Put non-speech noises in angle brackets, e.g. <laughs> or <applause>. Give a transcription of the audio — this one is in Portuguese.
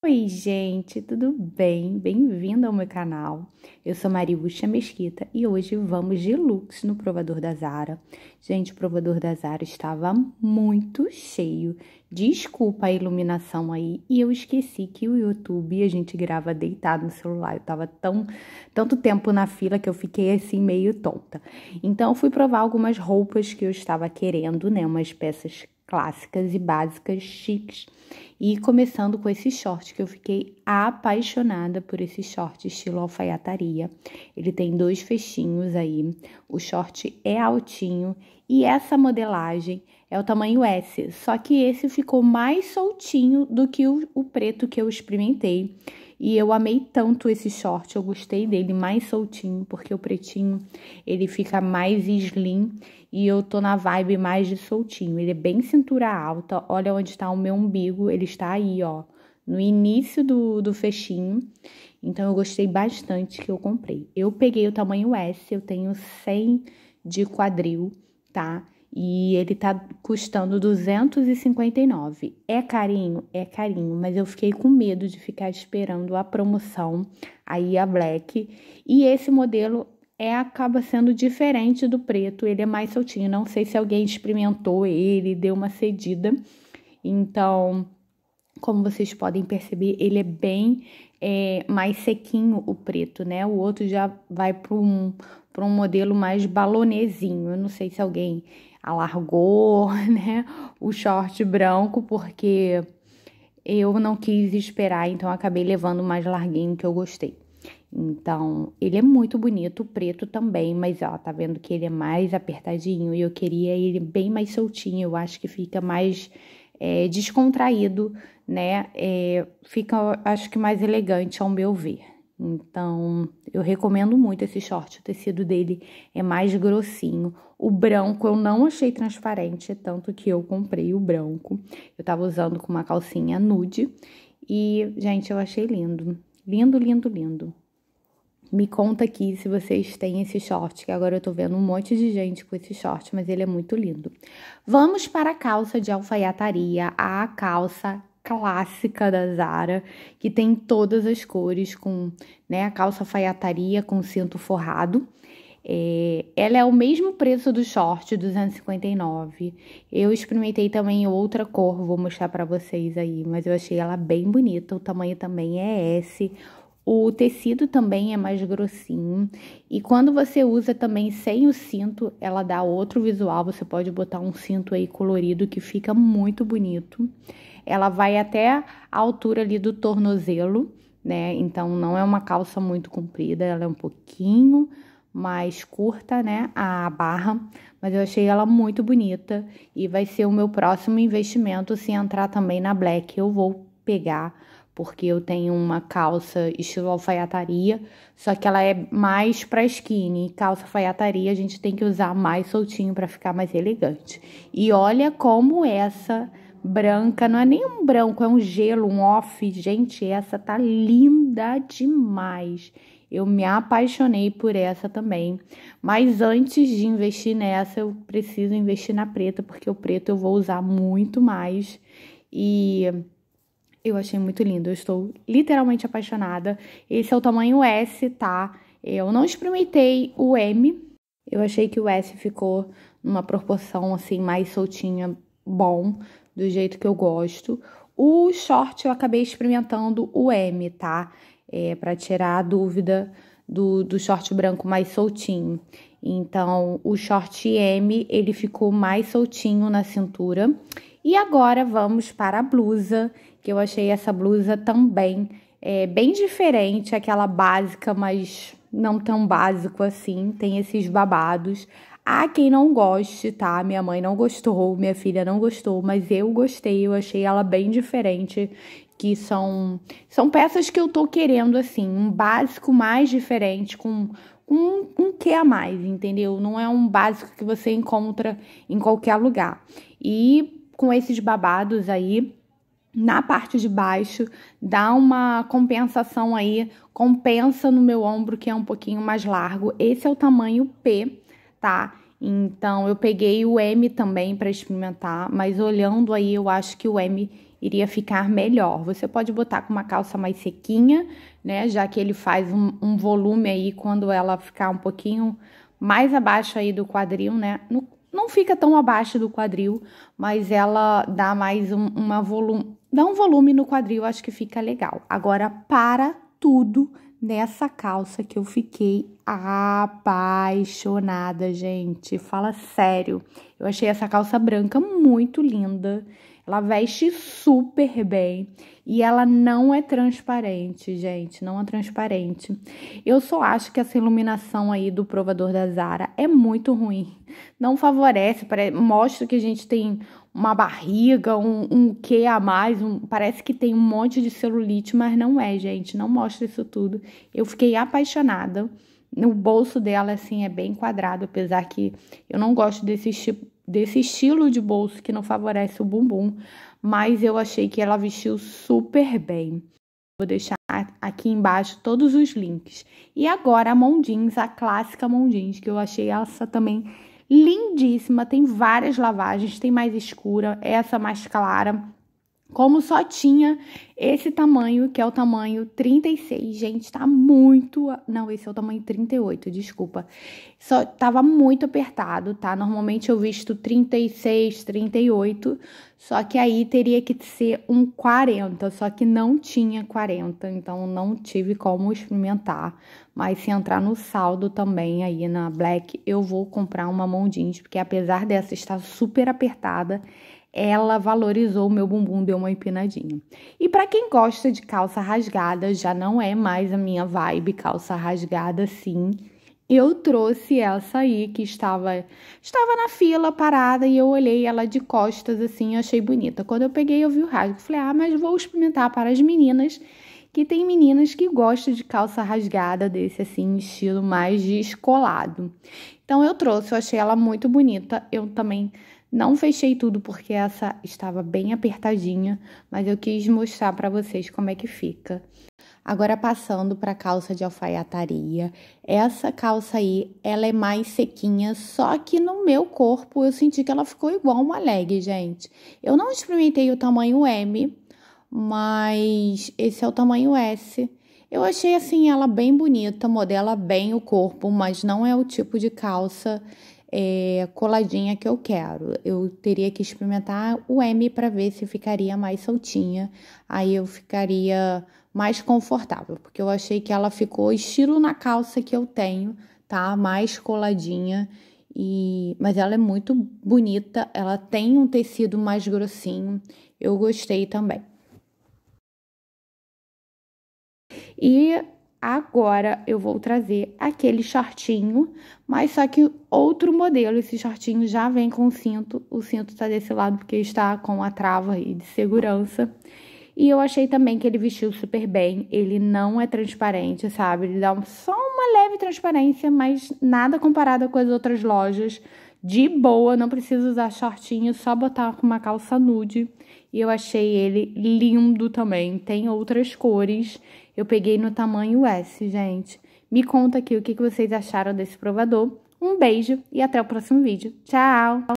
Oi, gente, tudo bem? Bem-vindo ao meu canal. Eu sou Mariúcha Mesquita e hoje vamos de looks no provador da Zara. Gente, o provador da Zara estava muito cheio. Desculpa a iluminação aí e eu esqueci que o YouTube a gente grava deitado no celular. Eu tava tão tanto tempo na fila que eu fiquei assim meio tonta. Então fui provar algumas roupas que eu estava querendo, né, umas peças clássicas e básicas chiques. E começando com esse short que eu fiquei apaixonada por esse short estilo alfaiataria. Ele tem dois fechinhos aí. O short é altinho e essa modelagem é o tamanho S, só que esse ficou mais soltinho do que o, o preto que eu experimentei. E eu amei tanto esse short, eu gostei dele mais soltinho, porque o pretinho ele fica mais slim e eu tô na vibe mais de soltinho. Ele é bem cintura alta, olha onde tá o meu umbigo, ele está aí, ó, no início do, do fechinho. Então eu gostei bastante que eu comprei. Eu peguei o tamanho S, eu tenho 100 de quadril, tá? e ele tá custando 259. É carinho, é carinho, mas eu fiquei com medo de ficar esperando a promoção aí a Black. E esse modelo é acaba sendo diferente do preto, ele é mais soltinho. Não sei se alguém experimentou ele, deu uma cedida. Então, como vocês podem perceber, ele é bem é, mais sequinho o preto, né? O outro já vai para um para um modelo mais balonezinho. Eu não sei se alguém alargou, <laughs> né, o short branco, porque eu não quis esperar, então acabei levando mais larguinho que eu gostei. Então, ele é muito bonito, preto também, mas ó, tá vendo que ele é mais apertadinho e eu queria ele bem mais soltinho, eu acho que fica mais é, descontraído, né? É, fica, acho que mais elegante ao meu ver. Então, eu recomendo muito esse short. O tecido dele é mais grossinho. O branco eu não achei transparente, tanto que eu comprei o branco. Eu tava usando com uma calcinha nude. E, gente, eu achei lindo. Lindo, lindo, lindo. Me conta aqui se vocês têm esse short, que agora eu tô vendo um monte de gente com esse short, mas ele é muito lindo. Vamos para a calça de alfaiataria, a calça clássica da Zara, que tem todas as cores, com né, a calça faiataria com cinto forrado. É, ela é o mesmo preço do short, 259. Eu experimentei também outra cor, vou mostrar para vocês aí, mas eu achei ela bem bonita. O tamanho também é S. O tecido também é mais grossinho. E quando você usa também sem o cinto, ela dá outro visual. Você pode botar um cinto aí colorido que fica muito bonito ela vai até a altura ali do tornozelo, né? Então não é uma calça muito comprida, ela é um pouquinho mais curta, né? A barra, mas eu achei ela muito bonita e vai ser o meu próximo investimento se entrar também na Black. Eu vou pegar porque eu tenho uma calça estilo alfaiataria, só que ela é mais para skinny. Calça alfaiataria a gente tem que usar mais soltinho para ficar mais elegante. E olha como essa branca, não é nem um branco, é um gelo, um off. Gente, essa tá linda demais. Eu me apaixonei por essa também. Mas antes de investir nessa, eu preciso investir na preta, porque o preto eu vou usar muito mais. E eu achei muito lindo. Eu estou literalmente apaixonada. Esse é o tamanho S, tá? Eu não experimentei o M. Eu achei que o S ficou numa proporção assim mais soltinha, bom do jeito que eu gosto. O short eu acabei experimentando o M, tá? É, para tirar a dúvida do, do short branco mais soltinho. Então, o short M, ele ficou mais soltinho na cintura. E agora vamos para a blusa, que eu achei essa blusa também é, bem diferente, aquela básica, mas não tão básico assim, tem esses babados. Há quem não goste, tá? Minha mãe não gostou, minha filha não gostou, mas eu gostei, eu achei ela bem diferente. Que são, são peças que eu tô querendo, assim, um básico mais diferente, com um, um que a mais, entendeu? Não é um básico que você encontra em qualquer lugar. E com esses babados aí, na parte de baixo, dá uma compensação aí, compensa no meu ombro que é um pouquinho mais largo. Esse é o tamanho P tá? Então eu peguei o M também para experimentar, mas olhando aí eu acho que o M iria ficar melhor. Você pode botar com uma calça mais sequinha, né? Já que ele faz um, um volume aí quando ela ficar um pouquinho mais abaixo aí do quadril, né? No, não fica tão abaixo do quadril, mas ela dá mais um, uma volume, dá um volume no quadril, acho que fica legal. Agora para tudo nessa calça que eu fiquei apaixonada, gente. Fala sério. Eu achei essa calça branca muito linda. Ela veste super bem e ela não é transparente, gente, não é transparente. Eu só acho que essa iluminação aí do provador da Zara é muito ruim. Não favorece, mostra que a gente tem uma barriga, um, um que a mais, um, parece que tem um monte de celulite, mas não é, gente, não mostra isso tudo. Eu fiquei apaixonada. O bolso dela, assim, é bem quadrado, apesar que eu não gosto desse tipo, desse estilo de bolso que não favorece o bumbum, mas eu achei que ela vestiu super bem. Vou deixar aqui embaixo todos os links. E agora a Jeans, a clássica Jeans, que eu achei essa também lindíssima, tem várias lavagens, tem mais escura, essa mais clara. Como só tinha esse tamanho, que é o tamanho 36, gente, tá muito. Não, esse é o tamanho 38, desculpa. Só tava muito apertado, tá? Normalmente eu visto 36, 38, só que aí teria que ser um 40, só que não tinha 40, então não tive como experimentar. Mas se entrar no saldo também aí na Black, eu vou comprar uma mão jeans, porque apesar dessa estar super apertada, ela valorizou o meu bumbum, deu uma empinadinha. E para quem gosta de calça rasgada, já não é mais a minha vibe calça rasgada, sim. Eu trouxe essa aí que estava estava na fila parada e eu olhei ela de costas assim, achei bonita. Quando eu peguei, eu vi o rasgo, falei: "Ah, mas vou experimentar para as meninas". Que tem meninas que gostam de calça rasgada desse assim estilo mais descolado. Então eu trouxe, eu achei ela muito bonita. Eu também não fechei tudo porque essa estava bem apertadinha, mas eu quis mostrar para vocês como é que fica. Agora passando para a calça de alfaiataria. Essa calça aí, ela é mais sequinha, só que no meu corpo eu senti que ela ficou igual uma leg, gente. Eu não experimentei o tamanho M, mas esse é o tamanho S. Eu achei assim ela bem bonita, modela bem o corpo, mas não é o tipo de calça é, coladinha que eu quero. Eu teria que experimentar o M para ver se ficaria mais soltinha. Aí eu ficaria mais confortável, porque eu achei que ela ficou estilo na calça que eu tenho, tá? Mais coladinha. E, mas ela é muito bonita, ela tem um tecido mais grossinho. Eu gostei também. E agora eu vou trazer aquele shortinho, mas só que outro modelo. Esse shortinho já vem com cinto, o cinto tá desse lado porque está com a trava aí de segurança. E eu achei também que ele vestiu super bem, ele não é transparente, sabe? Ele dá só uma leve transparência, mas nada comparado com as outras lojas. De boa, não precisa usar shortinho, só botar com uma calça nude. E eu achei ele lindo também, tem outras cores. Eu peguei no tamanho S, gente. Me conta aqui o que vocês acharam desse provador. Um beijo e até o próximo vídeo. Tchau!